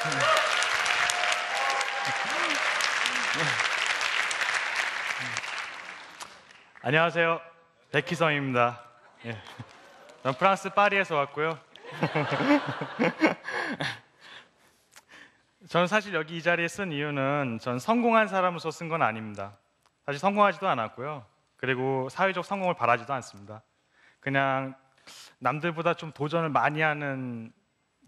네. 안녕하세요. 백희성입니다. 예. 난 프랑스 파리에서 왔고요. 저는 사실 여기 이 자리에 쓴 이유는 전 성공한 사람으로서 쓴 건 아닙니다. 사실 성공하지도 않았고요. 그리고 사회적 성공을 바라지도 않습니다. 그냥 남들보다 좀 도전을 많이 하는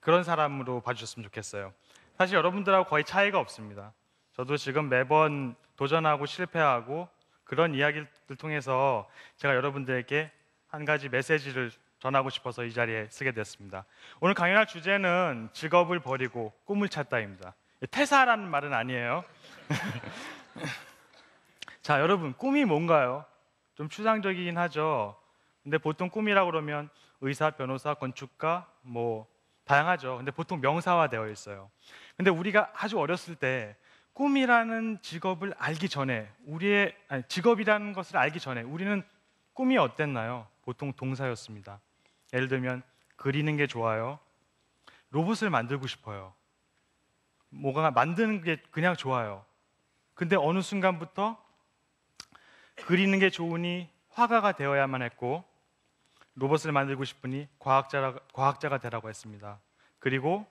그런 사람으로 봐주셨으면 좋겠어요. 사실 여러분들하고 거의 차이가 없습니다. 저도 지금 매번 도전하고 실패하고 그런 이야기를 통해서 제가 여러분들에게 한 가지 메시지를 전하고 싶어서 이 자리에 쓰게 됐습니다. 오늘 강연할 주제는 직업을 버리고 꿈을 찾다입니다. 퇴사라는 말은 아니에요. 자, 여러분, 꿈이 뭔가요? 좀 추상적이긴 하죠. 근데 보통 꿈이라고 그러면 의사, 변호사, 건축가, 뭐 다양하죠. 근데 보통 명사화되어 있어요. 근데 우리가 아주 어렸을 때 꿈이라는 직업을 알기 전에 우리의 아니, 직업이라는 것을 알기 전에 우리는 꿈이 어땠나요? 보통 동사였습니다. 예를 들면 그리는 게 좋아요. 로봇을 만들고 싶어요. 뭐가 만드는 게 그냥 좋아요. 근데 어느 순간부터 그리는 게 좋으니 화가가 되어야만 했고 로봇을 만들고 싶으니 과학자 과학자가 되라고 했습니다. 그리고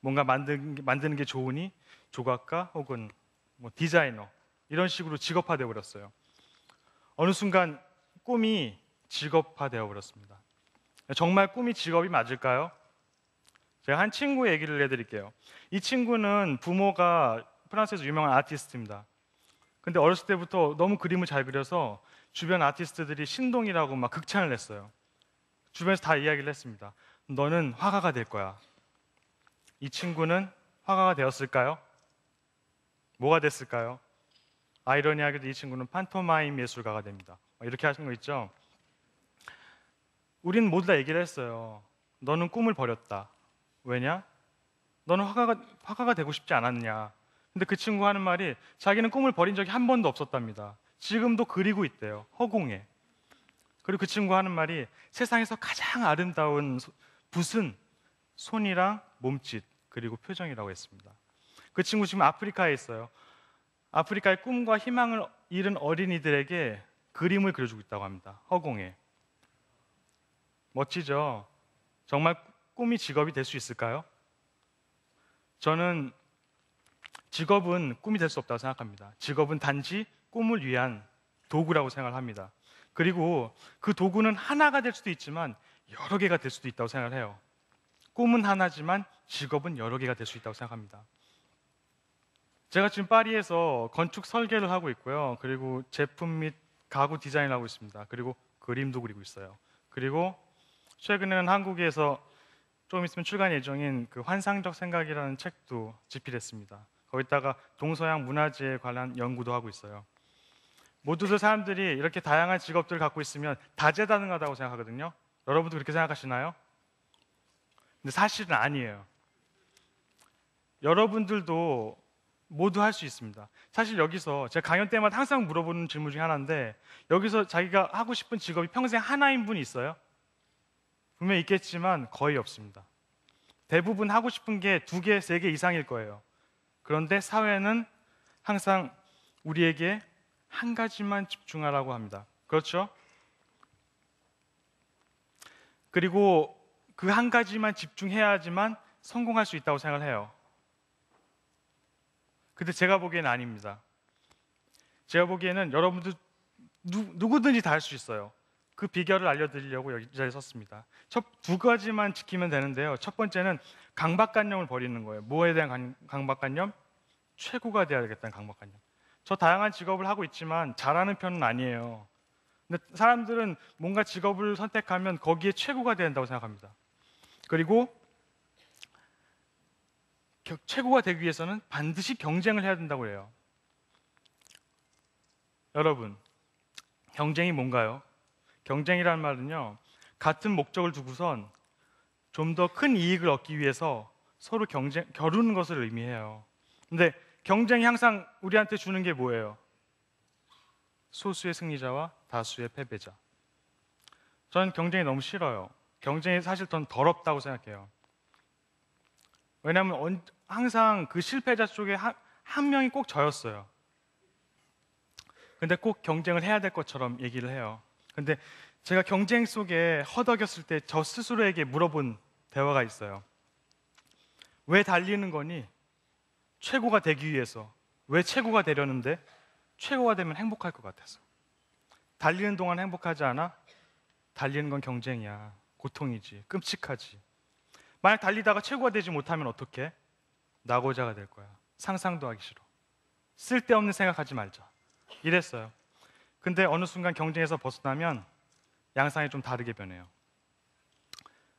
뭔가 만든, 만드는 게 좋으니 조각가 혹은 뭐 디자이너 이런 식으로 직업화되어 버렸어요. 어느 순간 꿈이 직업화되어 버렸습니다. 정말 꿈이 직업이 맞을까요? 제가 한 친구 얘기를 해드릴게요. 이 친구는 부모가 프랑스에서 유명한 아티스트입니다. 근데 어렸을 때부터 너무 그림을 잘 그려서 주변 아티스트들이 신동이라고 막 극찬을 했어요. 주변에서 다 이야기를 했습니다. 너는 화가가 될 거야. 이 친구는 화가가 되었을까요? 뭐가 됐을까요? 아이러니하게도 이 친구는 판토마임 예술가가 됩니다. 이렇게 하신 거 있죠? 우리는 모두 다 얘기를 했어요. 너는 꿈을 버렸다. 왜냐? 너는 화가가, 화가가 되고 싶지 않았냐. 근데 그 친구 하는 말이 자기는 꿈을 버린 적이 한 번도 없었답니다. 지금도 그리고 있대요. 허공에. 그리고 그 친구 하는 말이 세상에서 가장 아름다운 붓은 손이랑 몸짓 그리고 표정이라고 했습니다. 그 친구 지금 아프리카에 있어요. 아프리카의 꿈과 희망을 잃은 어린이들에게 그림을 그려주고 있다고 합니다. 허공에. 멋지죠? 정말 꿈이 직업이 될 수 있을까요? 저는 직업은 꿈이 될 수 없다고 생각합니다. 직업은 단지 꿈을 위한 도구라고 생각합니다. 그리고 그 도구는 하나가 될 수도 있지만 여러 개가 될 수도 있다고 생각을 해요. 꿈은 하나지만 직업은 여러 개가 될 수 있다고 생각합니다. 제가 지금 파리에서 건축 설계를 하고 있고요. 그리고 제품 및 가구 디자인을 하고 있습니다. 그리고 그림도 그리고 있어요. 그리고 최근에는 한국에서 좀 있으면 출간 예정인 그 환상적 생각이라는 책도 집필했습니다. 거기다가 동서양 문화재에 관한 연구도 하고 있어요. 모두들 사람들이 이렇게 다양한 직업들을 갖고 있으면 다재다능하다고 생각하거든요. 여러분도 그렇게 생각하시나요? 근데 사실은 아니에요. 여러분들도 모두 할 수 있습니다. 사실 여기서 제가 강연 때마다 항상 물어보는 질문 중에 하나인데 여기서 자기가 하고 싶은 직업이 평생 하나인 분이 있어요? 분명 있겠지만 거의 없습니다. 대부분 하고 싶은 게 두 개, 세 개 이상일 거예요. 그런데 사회는 항상 우리에게 한 가지만 집중하라고 합니다. 그렇죠? 그리고 그 한 가지만 집중해야지만 성공할 수 있다고 생각을 해요. 근데 제가 보기에는 아닙니다. 제가 보기에는 여러분들 누, 구든지 다 할 수 있어요. 그 비결을 알려드리려고 여기 자리에 섰습니다. 첫 두 가지만 지키면 되는데요. 첫 번째는 강박관념을 버리는 거예요. 뭐에 대한 강, 박관념 최고가 되어야 되겠다는 강박관념. 저 다양한 직업을 하고 있지만 잘하는 편은 아니에요. 근데 사람들은 뭔가 직업을 선택하면 거기에 최고가 된다고 생각합니다. 그리고 겨, 최고가 되기 위해서는 반드시 경쟁을 해야 된다고 해요. 여러분, 경쟁이 뭔가요? 경쟁이라는 말은요, 같은 목적을 두고선 좀 더 큰 이익을 얻기 위해서 서로 경쟁, 겨루는 것을 의미해요. 근데 경쟁이 항상 우리한테 주는 게 뭐예요? 소수의 승리자와 다수의 패배자. 저는 경쟁이 너무 싫어요. 경쟁이 사실 전 더럽다고 생각해요. 왜냐하면 항상 그 실패자 쪽에 한, 한 명이 꼭 저였어요. 근데 꼭 경쟁을 해야 될 것처럼 얘기를 해요. 근데 제가 경쟁 속에 허덕였을 때 저 스스로에게 물어본 대화가 있어요. 왜 달리는 거니? 최고가 되기 위해서 왜 최고가 되려는데 최고가 되면 행복할 것 같아서 달리는 동안 행복하지 않아? 달리는 건 경쟁이야 고통이지 끔찍하지 만약 달리다가 최고가 되지 못하면 어떻게? 낙오자가 될 거야 상상도 하기 싫어 쓸데없는 생각하지 말자 이랬어요 근데 어느 순간 경쟁에서 벗어나면 양상이 좀 다르게 변해요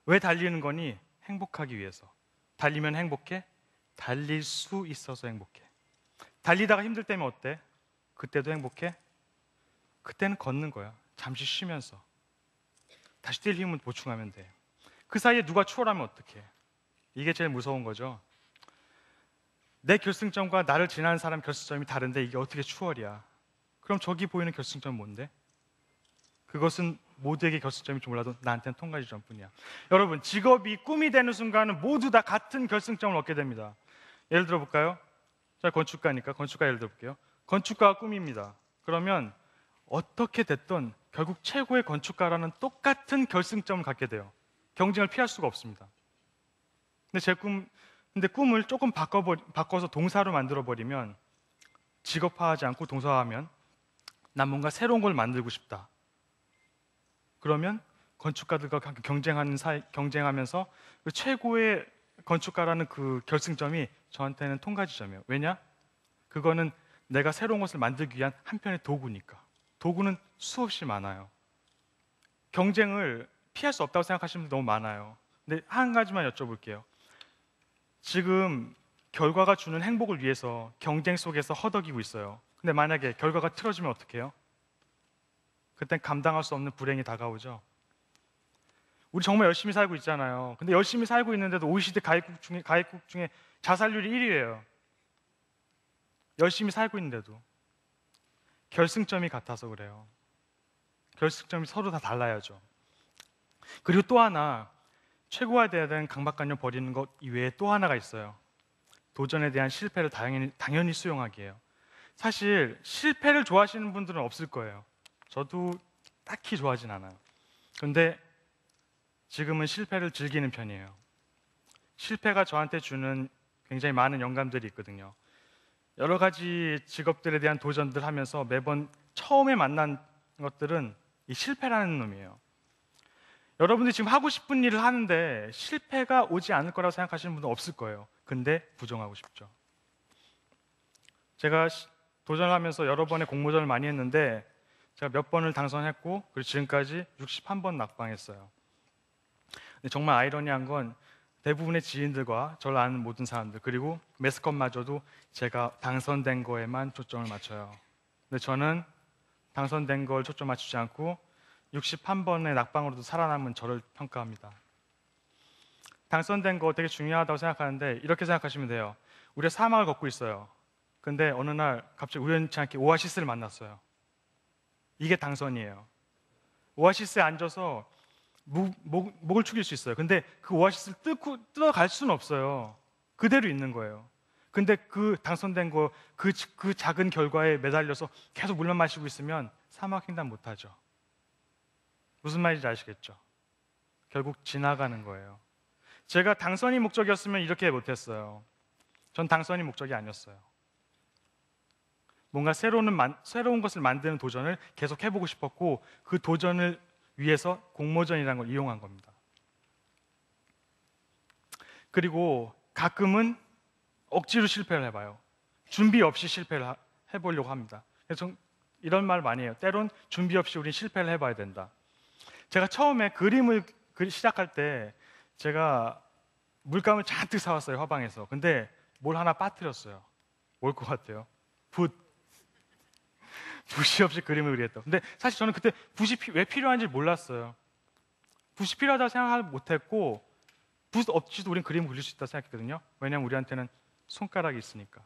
왜 달리는 거니? 행복하기 위해서 달리면 행복해? 달릴 수 있어서 행복해. 달리다가 힘들 때면 어때? 그때도 행복해? 그때는 걷는 거야. 잠시 쉬면서. 다시 뛸 힘은 보충하면 돼. 그 사이에 누가 추월하면 어떡해? 이게 제일 무서운 거죠. 내 결승점과 나를 지나는 사람 결승점이 다른데 이게 어떻게 추월이야? 그럼 저기 보이는 결승점 은 뭔데? 그것은 모두에게 결승점이지 몰라도 나한테는 통과지점뿐이야. 여러분, 직업이 꿈이 되는 순간은 모두 다 같은 결승점을 얻게 됩니다. 예를 들어 볼까요? 제가 건축가니까 건축가 예를 들어 볼게요. 건축가가 꿈입니다. 그러면 어떻게 됐든 결국 최고의 건축가라는 똑같은 결승점을 갖게 돼요. 경쟁을 피할 수가 없습니다. 근데 제 꿈, 근데 꿈을 조금 바꿔버, 바꿔서 동사로 만들어버리면 직업화하지 않고 동사화하면 난 뭔가 새로운 걸 만들고 싶다. 그러면 건축가들과 경쟁하는 사이, 경쟁하면서 그 최고의 건축가라는 그 결승점이 저한테는 통과지점이에요. 왜냐? 그거는 내가 새로운 것을 만들기 위한 한편의 도구니까. 도구는 수없이 많아요. 경쟁을 피할 수 없다고 생각하시는 분들 너무 많아요. 근데 한 가지만 여쭤볼게요. 지금 결과가 주는 행복을 위해서 경쟁 속에서 허덕이고 있어요. 근데 만약에 결과가 틀어지면 어떡해요? 그땐 감당할 수 없는 불행이 다가오죠. 우리 정말 열심히 살고 있잖아요. 근데 열심히 살고 있는데도 OECD 가입국 중에 가입국 중에 자살률이 1위예요. 열심히 살고 있는데도 결승점이 같아서 그래요. 결승점이 서로 다 달라야죠. 그리고 또 하나 최고화되어야 되는 강박관념 버리는 것 이외에 또 하나가 있어요. 도전에 대한 실패를 당연히, 당연히 수용하기예요. 사실 실패를 좋아하시는 분들은 없을 거예요. 저도 딱히 좋아하진 않아요. 근데 지금은 실패를 즐기는 편이에요. 실패가 저한테 주는 굉장히 많은 영감들이 있거든요. 여러 가지 직업들에 대한 도전들 하면서 매번 처음에 만난 것들은 이 실패라는 놈이에요. 여러분들이 지금 하고 싶은 일을 하는데 실패가 오지 않을 거라고 생각하시는 분은 없을 거예요. 근데 부정하고 싶죠. 제가 도전하면서 여러 번의 공모전을 많이 했는데 제가 몇 번을 당선했고 그리고 지금까지 61번 낙방했어요. 정말 아이러니한 건 대부분의 지인들과 저를 아는 모든 사람들 그리고 매스컴마저도 제가 당선된 거에만 초점을 맞춰요. 근데 저는 당선된 걸 초점 맞추지 않고 61번의 낙방으로도 살아남은 저를 평가합니다. 당선된 거 되게 중요하다고 생각하는데 이렇게 생각하시면 돼요. 우리가 사막을 걷고 있어요. 근데 어느 날 갑자기 우연치 않게 오아시스를 만났어요. 이게 당선이에요. 오아시스에 앉아서 목, 목을 축일 수 있어요. 근데 그 오아시스를 뜯고 뜯어갈 수는 없어요. 그대로 있는 거예요. 근데 그 당선된 거, 그, 그 작은 결과에 매달려서 계속 물만 마시고 있으면 사막횡단 못하죠. 무슨 말인지 아시겠죠? 결국 지나가는 거예요. 제가 당선이 목적이었으면 이렇게 못했어요. 전 당선이 목적이 아니었어요. 뭔가 새로운, 새로운 것을 만드는 도전을 계속 해보고 싶었고 그 도전을 위해서 공모전이라는 걸 이용한 겁니다. 그리고 가끔은 억지로 실패를 해봐요. 준비 없이 실패를 하, 해보려고 합니다. 그래서 이런 말 많이 해요. 때론 준비 없이 우리 실패를 해봐야 된다. 제가 처음에 그림을 그리 시작할 때 제가 물감을 잔뜩 사왔어요 화방에서. 근데 뭘 하나 빠뜨렸어요. 뭘것 같아요? 붓. 붓시 없이 그림을 그렸다. 근데 사실 저는 그때 붓이 피, 왜 필요한지 몰랐어요. 붓이 필요하다고 생각 을 못했고 붓 없이도 우린 그림을 그릴 수 있다고 생각했거든요. 왜냐하면 우리한테는 손가락이 있으니까.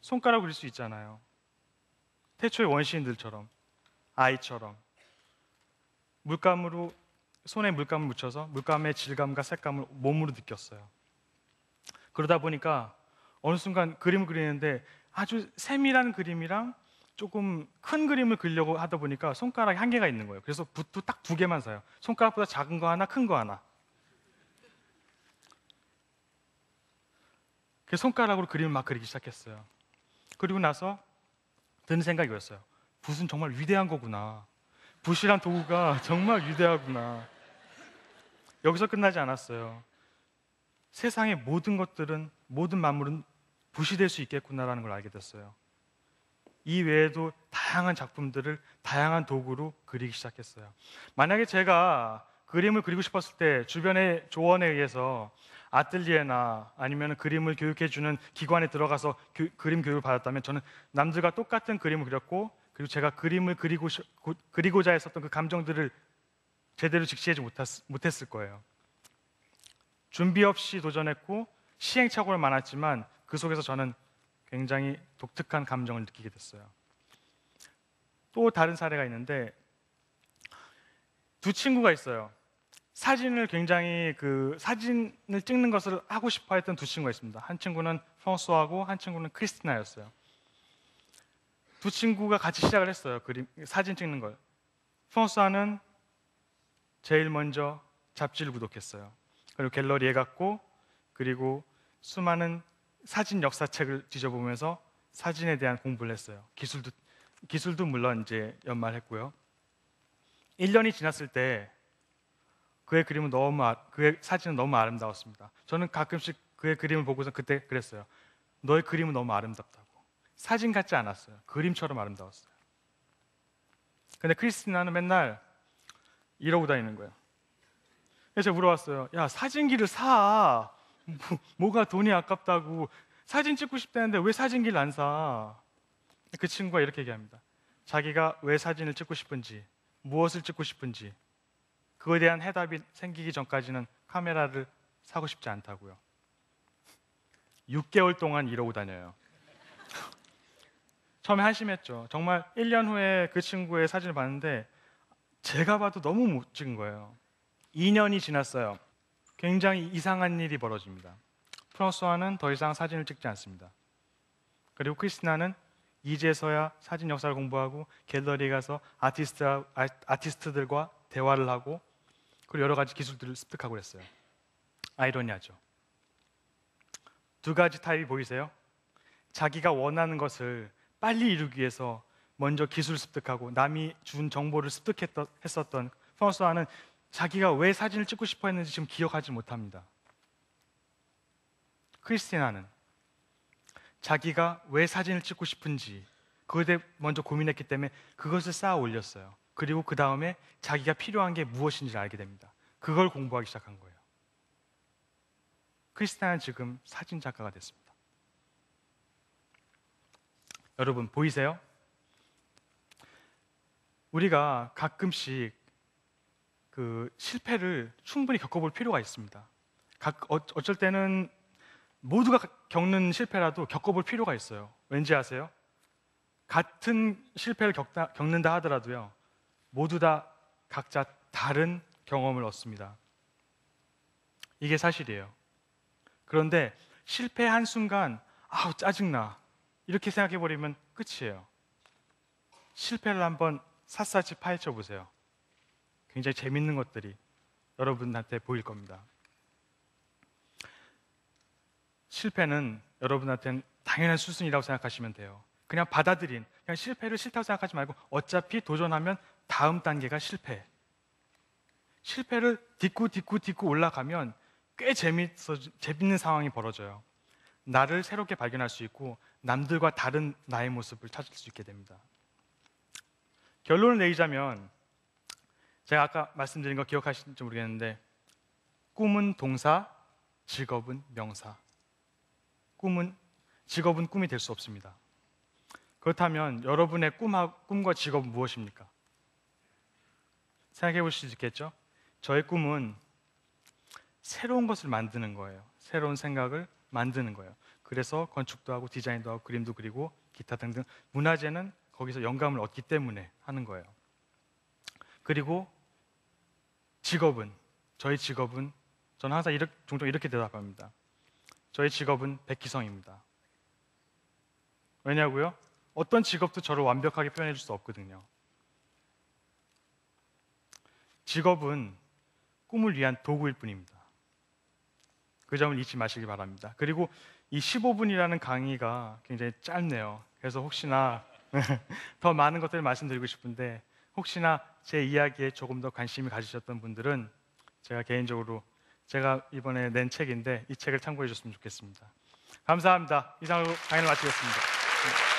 손가락 을 그릴 수 있잖아요. 태초의 원시인들처럼, 아이처럼. 물감으로, 손에 물감을 묻혀서 물감의 질감과 색감을 몸으로 느꼈어요. 그러다 보니까 어느 순간 그림을 그리는데 아주 세밀한 그림이랑 조금 큰 그림을 그리려고 하다 보니까 손가락이한개가 있는 거예요. 그래서 붓도 딱 두 개만 사요. 손가락보다 작은 거 하나, 큰 거 하나. 그 손가락으로 그림을 막 그리기 시작했어요. 그리고 나서 드는 생각이 었어요 붓은 정말 위대한 거구나. 붓이란 도구가 정말 위대하구나. 여기서 끝나지 않았어요. 세상의 모든 것들은 모든 만물은 붓이 될 수 있겠구나라는 걸 알게 됐어요. 이 외에도 다양한 작품들을 다양한 도구로 그리기 시작했어요. 만약에 제가 그림을 그리고 싶었을 때 주변의 조언에 의해서 아틀리에나 아니면 그림을 교육해주는 기관에 들어가서 교, 그림 교육을 받았다면 저는 남들과 똑같은 그림을 그렸고 그리고 제가 그림을 그리고, 그리고자 했었던 그 감정들을 제대로 직시하지 못했, 을 거예요. 준비 없이 도전했고 시행착오를 많았지만 그 속에서 저는 굉장히 독특한 감정을 느끼게 됐어요. 또 다른 사례가 있는데 두 친구가 있어요. 사진을 굉장히 그 사진을 찍는 것을 하고 싶어 했던 두 친구가 있습니다. 한 친구는 프랑스하고 한 친구는 크리스티나였어요. 두 친구가 같이 시작을 했어요. 그림 사진 찍는 걸. 프랑스는 제일 먼저 잡지를 구독했어요. 그리고 갤러리에 갔고 그리고 수많은 사진 역사책을 뒤져보면서 사진에 대한 공부를 했어요. 기술도 기술도 물론 이제 연말했고요. 1년이 지났을 때 그의 그림은 너무 아, 그의 사진은 너무 아름다웠습니다. 저는 가끔씩 그의 그림을 보고서 그때 그랬어요. 너의 그림은 너무 아름답다고. 사진 같지 않았어요. 그림처럼 아름다웠어요. 근데 크리스티나는 맨날 이러고 다니는 거예요. 그래서 물어봤어요. 야 사진기를 사. 뭐, 가 돈이 아깝다고 사진 찍고 싶다는데 왜 사진기를 안 사? 그 친구가 이렇게 얘기합니다. 자기가 왜 사진을 찍고 싶은지, 무엇을 찍고 싶은지 그거에 대한 해답이 생기기 전까지는 카메라를 사고 싶지 않다고요. 6개월 동안 이러고 다녀요. 처음에 한심했죠. 정말 1년 후에 그 친구의 사진을 봤는데 제가 봐도 너무 못 찍은 거예요. 2년이 지났어요. 굉장히 이상한 일이 벌어집니다. 프랑스와는 더 이상 사진을 찍지 않습니다. 그리고 크리스티나는 이제서야 사진 역사를 공부하고 갤러리에 가서 아티스트, 아, 티스트들과 대화를 하고 그리고 여러 가지 기술들을 습득하고 그랬어요. 아이러니하죠. 두 가지 타입이 보이세요? 자기가 원하는 것을 빨리 이루기 위해서 먼저 기술 습득하고 남이 준 정보를 습득했던 었 프랑스와는 자기가 왜 사진을 찍고 싶어 했는지 지금 기억하지 못합니다. 크리스티나는 자기가 왜 사진을 찍고 싶은지 그것에 먼저 고민했기 때문에 그것을 쌓아 올렸어요. 그리고 그 다음에 자기가 필요한 게 무엇인지를 알게 됩니다. 그걸 공부하기 시작한 거예요. 크리스티나는 지금 사진 작가가 됐습니다. 여러분 보이세요? 우리가 가끔씩 그 실패를 충분히 겪어볼 필요가 있습니다. 각, 어, 어쩔 때는 모두가 겪는 실패라도 겪어볼 필요가 있어요. 왠지 아세요? 같은 실패를 겪다, 겪는다 하더라도요, 모두 다 각자 다른 경험을 얻습니다. 이게 사실이에요. 그런데 실패한 순간, 아우, 짜증나. 이렇게 생각해버리면 끝이에요. 실패를 한번 샅샅이 파헤쳐 보세요. 굉장히 재밌는 것들이 여러분한테 보일 겁니다. 실패는 여러분한테는 당연한 수순이라고 생각하시면 돼요. 그냥 받아들인, 그냥 실패를 싫다고 생각하지 말고 어차피 도전하면 다음 단계가 실패. 실패를 딛고 딛고 딛고 올라가면 꽤 재밌어, 재밌는 상황이 벌어져요. 나를 새롭게 발견할 수 있고 남들과 다른 나의 모습을 찾을 수 있게 됩니다. 결론을 내리자면 제가 아까 말씀드린 거기억하실지 모르겠는데 꿈은 동사, 직업은 명사. 꿈은 직업은 꿈이 될 수 없습니다. 그렇다면 여러분의 꿈하, 꿈과 직업은 무엇입니까? 생각해 보수 있겠죠? 저의 꿈은 새로운 것을 만드는 거예요. 새로운 생각을 만드는 거예요. 그래서 건축도 하고 디자인도 하고 그림도 그리고 기타 등등 문화재는 거기서 영감을 얻기 때문에 하는 거예요. 그리고 직업은 저희 직업은 저는 항상 이렇게, 종종 이렇게 대답합니다. 저희 직업은 백기성입니다. 왜냐고요? 어떤 직업도 저를 완벽하게 표현해 줄수 없거든요. 직업은 꿈을 위한 도구일 뿐입니다. 그 점을 잊지 마시기 바랍니다. 그리고 이 15분이라는 강의가 굉장히 짧네요. 그래서 혹시나 더 많은 것들을 말씀드리고 싶은데 혹시나 제 이야기에 조금 더 관심이 가지셨던 분들은 제가 개인적으로 제가 이번에 낸 책인데 이 책을 참고해 주셨으면 좋겠습니다. 감사합니다. 이상으로 강의를 마치겠습니다.